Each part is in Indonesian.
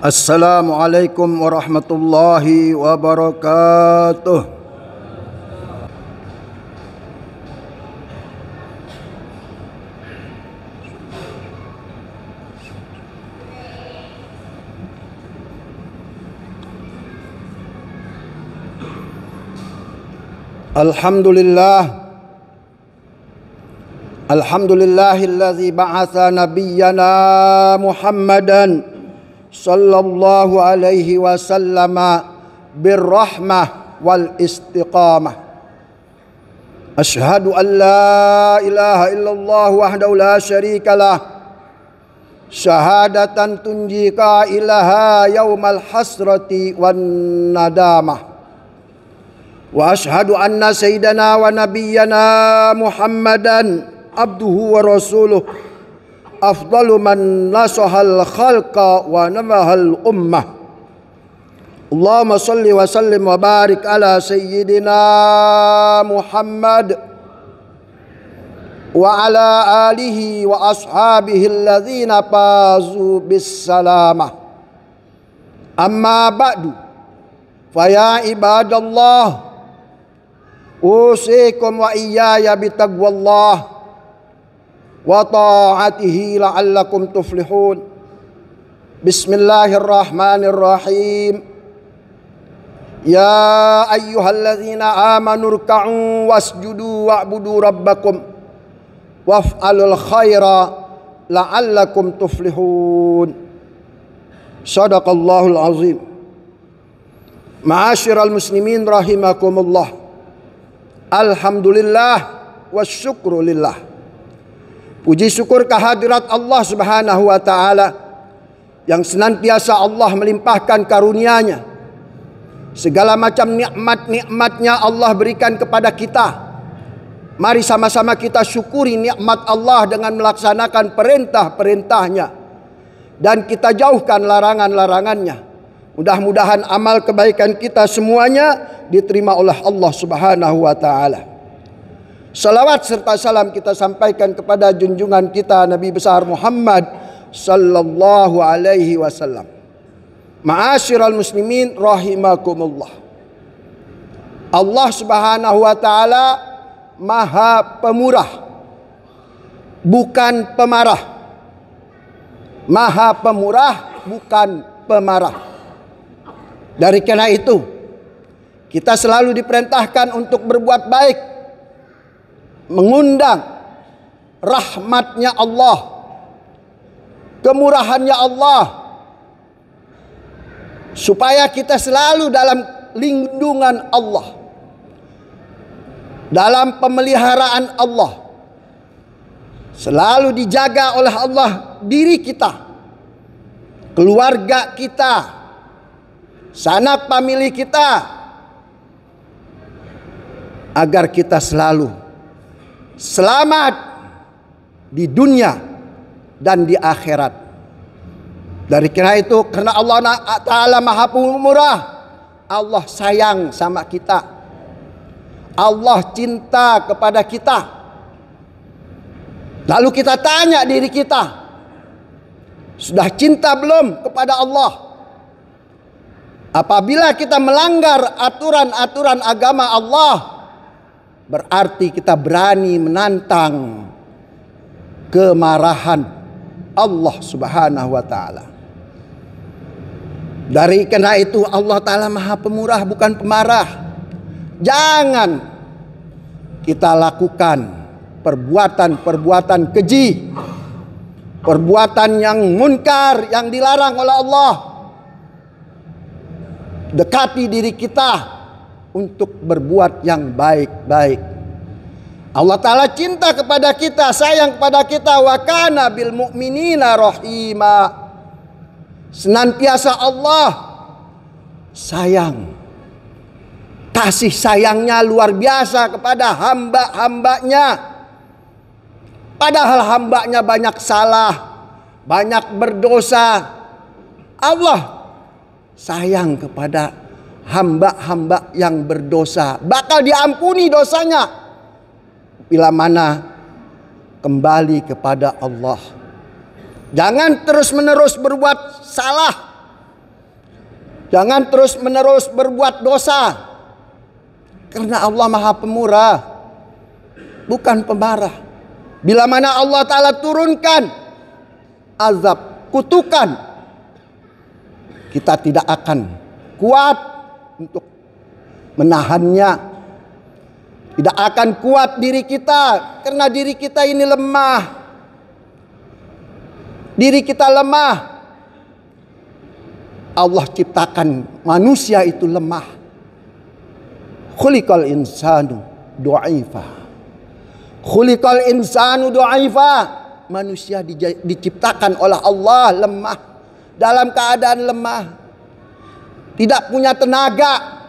السلام عليكم ورحمة الله وبركاته الحمد لله الحمد لله الذي بعث نبينا محمدًا صلى الله عليه وسلم بالرحمة والاستقامة أشهد أن لا إله إلا الله وحده لا شريك له شهادة تنجيك إلها يوم الحسرة والندامة وأشهد أن سيدنا ونبينا محمدا عبده ورسوله أفضل من نصح الخلق ونمه الأمة اللهم صل وسلم وبارك على سيدنا محمد وعلى آله وأصحابه الذين فازوا بالسلامة أما بعد فيا عباد الله أوصيكم وإياي بتقوى الله وطاعته لعلكم تفلحون بسم الله الرحمن الرحيم يا أيها الذين آمنوا اركعوا واسجدوا واعبدوا ربكم وافعلوا الخير لعلكم تفلحون صدق الله العظيم معاشر المسلمين رحمكم الله الحمد لله والشكر لله Puji syukur kehadirat Allah Subhanahu wa taala yang senantiasa Allah melimpahkan karunia-Nya. Segala macam nikmat-nikmatnya Allah berikan kepada kita. Mari sama-sama kita syukuri nikmat Allah dengan melaksanakan perintah-perintahnya. Dan kita jauhkan larangan-larangannya. Mudah-mudahan amal kebaikan kita semuanya diterima oleh Allah subhanahu wa ta'ala. Salawat serta salam kita sampaikan kepada junjungan kita Nabi besar Muhammad sallallahu alaihi wasallam. Ma'asyiral muslimin rahimakumullah. Allah Subhanahu wa taala Maha Pemurah bukan pemarah. Maha Pemurah bukan pemarah. Dari karena itu kita selalu diperintahkan untuk berbuat baik mengundang rahmatnya Allah, kemurahannya Allah, supaya kita selalu dalam lindungan Allah, dalam pemeliharaan Allah, selalu dijaga oleh Allah diri kita, keluarga kita, sanak famili kita, agar kita selalu selamat di dunia dan di akhirat. Dari kira itu karena Allah Ta'ala maha pemurah. Allah sayang sama kita. Allah cinta kepada kita. Lalu kita tanya diri kita. Sudah cinta belum kepada Allah? Apabila kita melanggar aturan-aturan agama Allah. Berarti kita berani menantang kemarahan Allah Subhanahu wa taala. Dari karena itu Allah taala Maha Pemurah bukan pemarah. Jangan kita lakukan perbuatan-perbuatan keji, perbuatan yang munkar yang dilarang oleh Allah. Dekati diri kita untuk berbuat yang baik-baik. Allah Ta'ala cinta kepada kita, sayang kepada kita, wa kana bil mu'minina rahima. Senantiasa Allah sayang. Kasih sayangnya luar biasa kepada hamba-hambanya. Padahal hambanya banyak salah, banyak berdosa. Allah sayang kepada hamba-hamba yang berdosa bakal diampuni dosanya bila mana kembali kepada Allah. Jangan terus-menerus berbuat salah. Jangan terus-menerus berbuat dosa. Karena Allah Maha Pemurah, bukan pemarah. Bila mana Allah Ta'ala turunkan azab, kutukan, kita tidak akan kuat untuk menahannya. Tidak akan kuat diri kita karena diri kita ini lemah. Diri kita lemah. Allah ciptakan manusia itu lemah. Khuliqal insanu du'aifa. Khuliqal insanu du'aifa. Manusia diciptakan oleh Allah lemah. Dalam keadaan lemah, tidak punya tenaga.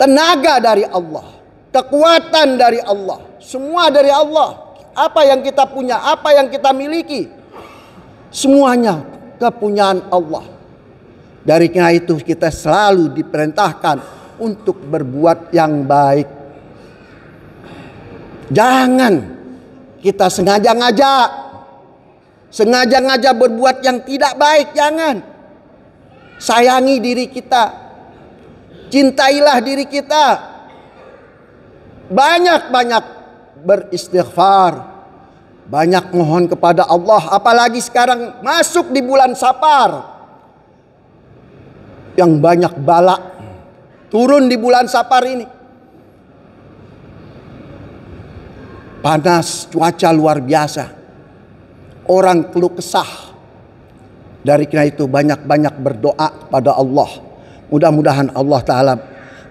Tenaga dari Allah, kekuatan dari Allah, semua dari Allah. Apa yang kita punya, apa yang kita miliki, semuanya kepunyaan Allah. Dari karena itu kita selalu diperintahkan untuk berbuat yang baik. Jangan kita sengaja-ngajak sengaja ngajak berbuat yang tidak baik, jangan. Sayangi diri kita. Cintailah diri kita. Banyak-banyak beristighfar. Banyak mohon kepada Allah. Apalagi sekarang masuk di bulan Sapar. Yang banyak balak. Turun di bulan Sapar ini. Panas, cuaca luar biasa. Orang keluh kesah dari karena itu banyak-banyak berdoa kepada Allah. Mudah-mudahan Allah Ta'ala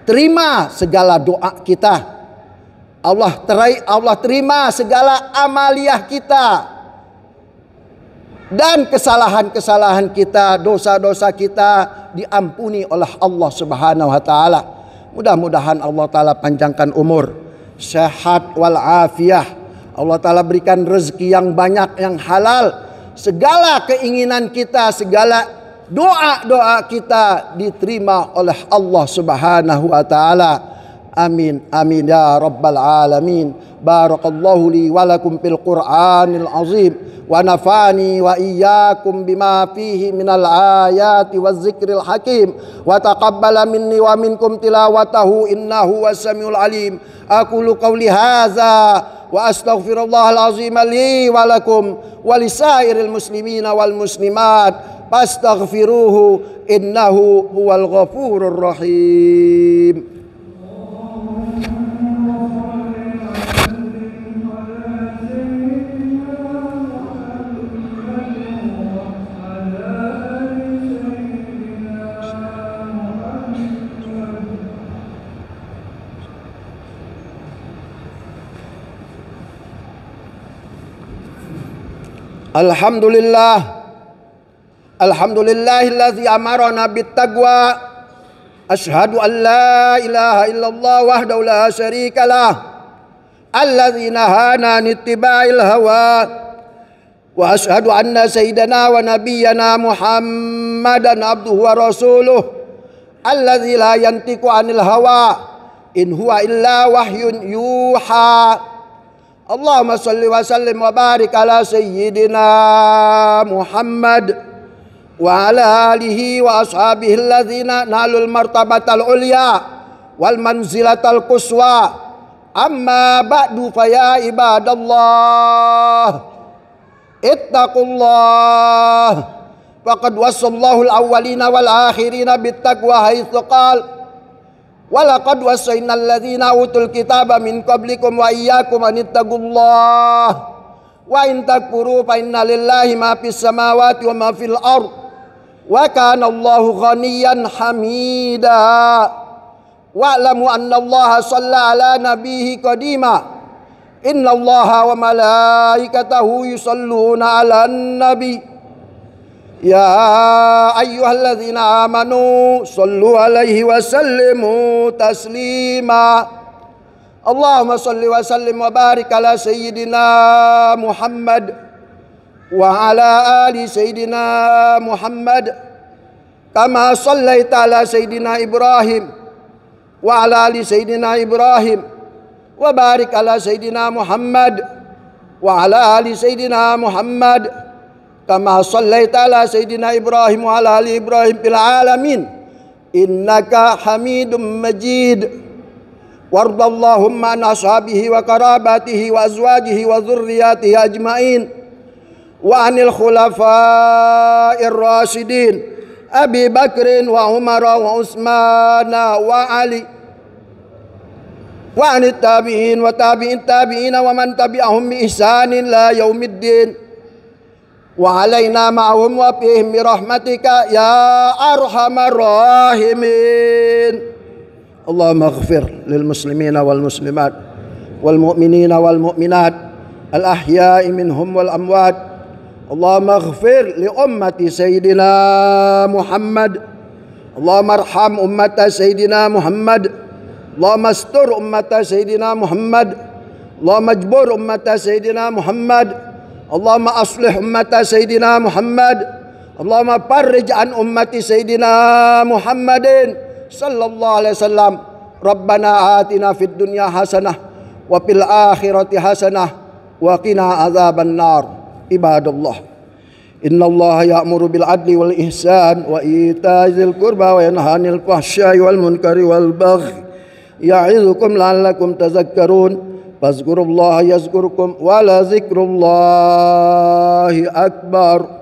terima segala doa kita. Allah terai, Allah terima segala amaliah kita dan kesalahan-kesalahan kita, dosa-dosa kita diampuni oleh Allah Subhanahu wa taala. Mudah-mudahan Allah taala panjangkan umur, sehat wal afiah. Allah taala berikan rezeki yang banyak yang halal segala keinginan kita, segala doa-doa kita diterima oleh Allah Subhanahu wa taala. Amin amin ya rabbal alamin. Barakallahu li wa lakum fil Qur'anil azim wa nafani wa iyyakum bima fihi minal ayati waz zikril hakim wa taqabbala minni wa minkum tilawatahu innahu was samiul alim. Aku qawli hadza واستغفر الله العظيم لي ولكم ولسائر المسلمين والمسلمات فاستغفروه انه هو الغفور الرحيم الحمد لله الحمد لله الذي أمرنا بالتقوى أشهد أن لا إله إلا الله وحده لا شريك له الذي نهانا عن اتباع الهوى وأشهد أن سيدنا ونبينا محمدا عبده ورسوله الذي لا ينطق عن الهوى إن هو إلا وحي يوحى Allahumma salli wa sallim wa barik ala sayyidina Muhammad wa ala alihi wa ashabihi alladhina nalul martabatal ulya wal manzilatal quswa amma ba'du faya ibadallah ittaqullah faqad wasallahu al-awwalina wal akhirina bittaqwa haitsu qala ولقد وصينا الذين أوتوا الكتاب من قبلكم وإياكم أن اتقوا الله وإن تكفروا فإن لله ما في السماوات وما في الأرض وكان الله غنيا حميدا واعلموا أن الله صلى على نبيه قديما إن الله وملائكته يصلون على النبي يا أيها الذين آمنوا صلوا عليه وسلموا تسليما اللهم صل وسلم وبارك على سيدنا محمد وعلى آل سيدنا محمد كما صليت على سيدنا إبراهيم وعلى آل سيدنا إبراهيم وبارك على سيدنا محمد وعلى آل سيدنا محمد كما صليت على سيدنا إبراهيم وعلى آل إبراهيم في العالمين إنك حميد مجيد وارض اللهم عن أصحابه وقراباته وأزواجه وذرياته أجمعين وعن الخلفاء الراشدين أبي بكر وعمر وعثمان وعلي وعن التابعين وتابعين التابعين ومن تبعهم بإحسان لا يوم الدين وعلينا معهم وفيهم برحمتك يا أرحم الراحمين اللهم اغفر للمسلمين والمسلمات والمؤمنين والمؤمنات الأحياء منهم والأموات اللهم اغفر لأمة سيدنا محمد اللهم ارحم أمة سيدنا محمد اللهم استر أمة سيدنا محمد اللهم اجبر أمة سيدنا محمد اللهم أصلح أمة سيدنا محمد اللهم فرج عن أمة سيدنا محمد صلى الله عليه وسلم ربنا آتنا في الدنيا حسنة وفي الآخرة حسنة وقنا عذاب النار عباد الله إن الله يأمر بالعدل والإحسان وإيتاء ذي القربى وينهى عن الفحشاء والمنكر والبغي يعظكم لعلكم تذكرون فاذكروا الله يذكركم ولذكر الله أكبر